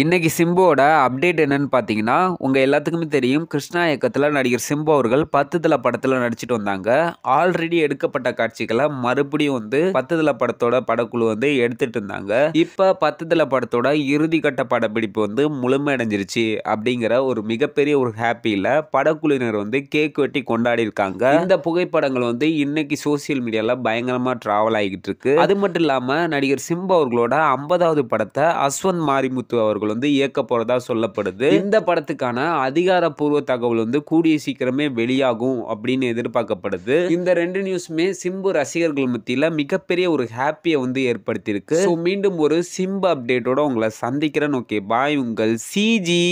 இன்றைக்கி சிம்போட அப்டேட் என்னென்னு பார்த்தீங்கன்னா உங்கள் எல்லாத்துக்குமே தெரியும் கிருஷ்ணா இயக்கத்தில் நடிகர் சிம்பு அவர்கள் பத்து தல படத்தில் நடிச்சிட்டு வந்தாங்க ஆல்ரெடி எடுக்கப்பட்ட காட்சிகளை மறுபடியும் வந்து பத்து தல படத்தோட படக்குழு வந்து எடுத்துட்டு இருந்தாங்க இப்போ பத்து தல படத்தோட இறுதிக்கட்ட படப்பிடிப்பு வந்து முழுமையடைஞ்சிருச்சு அப்படிங்கிற ஒரு மிகப்பெரிய ஒரு ஹாப்பியில் படக்குழுவினர் வந்து கேக் வெட்டி கொண்டாடி இருக்காங்க இந்த புகைப்படங்கள் வந்து இன்னைக்கு சோசியல் மீடியாவில் பயங்கரமாக ட்ராவல் ஆகிட்டு இருக்கு அது மட்டும் இல்லாமல் நடிகர் சிம்பு அவர்களோட ஐம்பதாவது படத்தை அஸ்வந்த் மாரிமுத்து அவர்கள் அவர்கள் வந்து இயக்க போறதா சொல்லப்படுது இந்த படத்துக்கான அதிகாரப்பூர்வ தகவல் வந்து கூடிய சீக்கிரமே வெளியாகும் அப்படின்னு எதிர்பார்க்கப்படுது இந்த ரெண்டு நியூஸுமே சிம்பு ரசிகர்கள் மத்தியில் மிகப்பெரிய ஒரு ஹாப்பியை வந்து ஏற்படுத்தியிருக்கு மீண்டும் ஒரு சிம்பு அப்டேட்டோட உங்களை சந்திக்கிறேன் ஓகே பாய் உங்கள் சிஜி